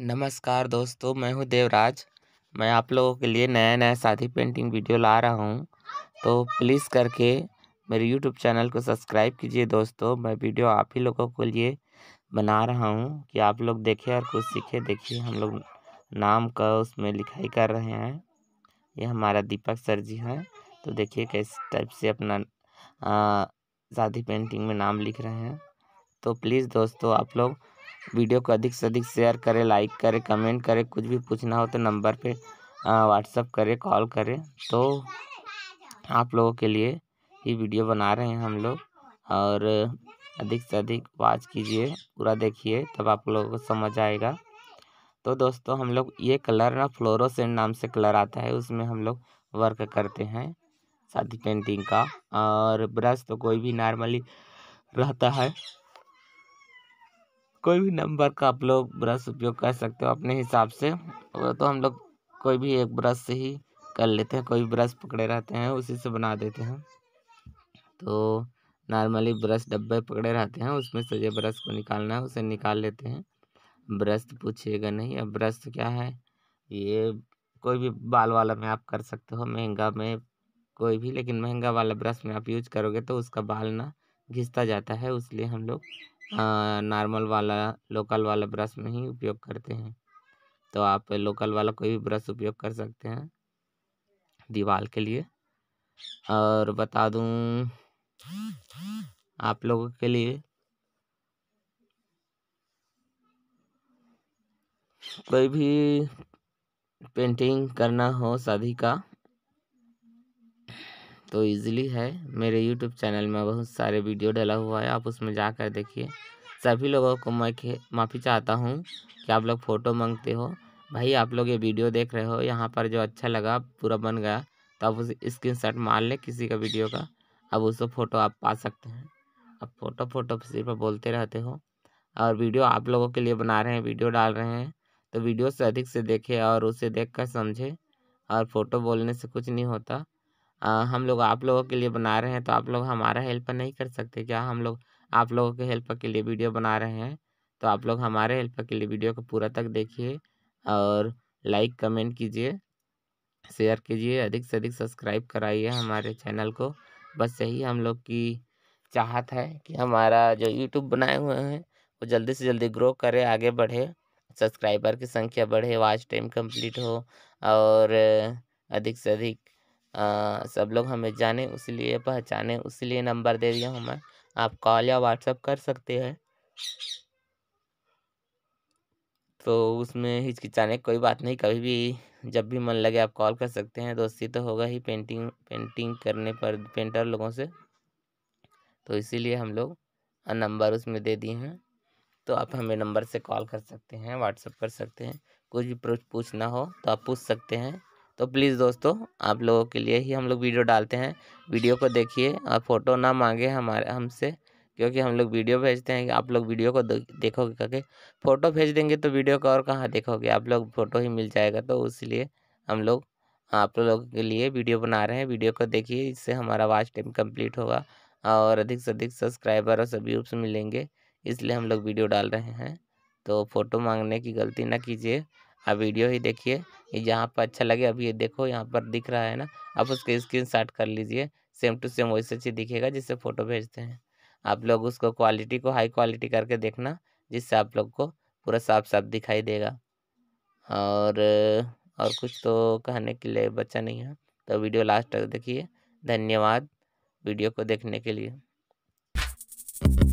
नमस्कार दोस्तों मैं हूं देवराज मैं आप लोगों के लिए नया नया शादी पेंटिंग वीडियो ला रहा हूं तो प्लीज़ करके मेरे यूट्यूब चैनल को सब्सक्राइब कीजिए दोस्तों मैं वीडियो आप ही लोगों के लिए बना रहा हूं कि आप लोग देखें और कुछ सीखें देखिए हम लोग नाम का उसमें लिखाई कर रहे हैं ये हमारा दीपक सर जी हैं तो देखिए किस टाइप से अपना शादी पेंटिंग में नाम लिख रहे हैं तो प्लीज़ दोस्तों आप लोग वीडियो को अधिक से अधिक शेयर करें लाइक करें कमेंट करें कुछ भी पूछना हो तो नंबर पे व्हाट्सअप करें कॉल करें तो आप लोगों के लिए ये वीडियो बना रहे हैं हम लोग और अधिक से अधिक वाच कीजिए पूरा देखिए तब आप लोगों को समझ आएगा तो दोस्तों हम लोग ये कलर ना फ्लोरोसेंट नाम से कलर आता है उसमें हम लोग वर्क करते हैं शादी पेंटिंग का और ब्रश तो कोई भी नॉर्मली रहता है कोई भी नंबर का आप लोग ब्रश उपयोग कर सकते हो अपने हिसाब से वो तो हम लोग कोई भी एक ब्रश से ही कर लेते हैं कोई ब्रश पकड़े रहते हैं उसी से बना देते हैं तो नॉर्मली ब्रश डब्बे पकड़े रहते हैं उसमें से जो ब्रश को निकालना है उसे निकाल लेते हैं ब्रश तो पूछिएगा नहीं अब ब्रश तो क्या है ये कोई भी बाल वाला में आप कर सकते हो महंगा में कोई भी लेकिन महंगा वाला ब्रश में आप यूज करोगे तो उसका बाल ना घिसता जाता है उसलिए हम लोग नॉर्मल वाला लोकल वाला ब्रश में ही उपयोग करते हैं तो आप लोकल वाला कोई भी ब्रश उपयोग कर सकते हैं दीवार के लिए और बता दूं आप लोगों के लिए कोई भी पेंटिंग करना हो शादी का तो ईज़िली है मेरे यूट्यूब चैनल में बहुत सारे वीडियो डला हुआ है आप उसमें जाकर देखिए सभी लोगों को मैं माफ़ी चाहता हूँ कि आप लोग फ़ोटो मांगते हो भाई आप लोग ये वीडियो देख रहे हो यहाँ पर जो अच्छा लगा पूरा बन गया तो आप उस स्क्रीन शॉट मार लें किसी का वीडियो का अब उसको फ़ोटो आप पा सकते हैं अब फ़ोटो फ़ोटो सिर्फ बोलते रहते हो और वीडियो आप लोगों के लिए बना रहे हैं वीडियो डाल रहे हैं तो वीडियो से अधिक से देखें और उसे देख कर समझें और फ़ोटो बोलने से कुछ नहीं होता आ, हम लोग आप लोगों के लिए बना रहे हैं तो आप लोग हमारा हेल्प नहीं कर सकते क्या हम लोग आप लोगों के हेल्प के लिए वीडियो बना रहे हैं तो आप लोग हमारे हेल्प के लिए वीडियो को पूरा तक देखिए और लाइक कमेंट कीजिए शेयर कीजिए अधिक से अधिक सब्सक्राइब कराइए हमारे चैनल को बस यही हम लोग की चाहत है कि हमारा जो यूट्यूब बनाए हुए हैं वो जल्दी से जल्दी ग्रो करे आगे बढ़े सब्सक्राइबर की संख्या बढ़े वॉच टाइम कंप्लीट हो और अधिक से अधिक आ, सब लोग हमें जाने उसलिए पहचाने उसलिए नंबर दे दिया हूँ मैं आप कॉल या व्हाट्सअप कर सकते हैं तो उसमें हिचकिचाने की कोई बात नहीं कभी भी जब भी मन लगे आप कॉल कर सकते हैं दोस्ती तो होगा ही पेंटिंग पेंटिंग करने पर पेंटर लोगों से तो इसीलिए हम लोग नंबर उसमें दे दिए हैं तो आप हमें नंबर से कॉल कर सकते हैं व्हाट्सअप कर सकते हैं कुछ भी पूछना हो तो आप पूछ सकते हैं तो प्लीज़ दोस्तों आप लोगों के लिए ही हम लोग वीडियो डालते हैं वीडियो को देखिए और फ़ोटो ना मांगे हमारे हमसे क्योंकि हम लोग वीडियो भेजते हैं आप लोग वीडियो को देखोगे करके फ़ोटो भेज देंगे तो वीडियो का और कहाँ देखोगे आप लोग फ़ोटो ही मिल जाएगा तो इसलिए हम लोग आप लोगों के लिए वीडियो बना रहे हैं वीडियो को देखिए इससे हमारा वाच टाइम कंप्लीट होगा और अधिक से अधिक सब्सक्राइबर और सभी मिलेंगे इसलिए हम लोग वीडियो डाल रहे हैं तो फ़ोटो मांगने की गलती ना कीजिए आप वीडियो ही देखिए जहाँ पर अच्छा लगे अभी ये देखो यहाँ पर दिख रहा है ना आप उसके स्क्रीन शॉट कर लीजिए सेम टू सेम वैसे चीज़ दिखेगा जिससे फ़ोटो भेजते हैं आप लोग उसको क्वालिटी को हाई क्वालिटी करके देखना जिससे आप लोग को पूरा साफ साफ दिखाई देगा और और कुछ तो कहने के लिए बच्चा नहीं है तो वीडियो लास्ट तक देखिए धन्यवाद वीडियो को देखने के लिए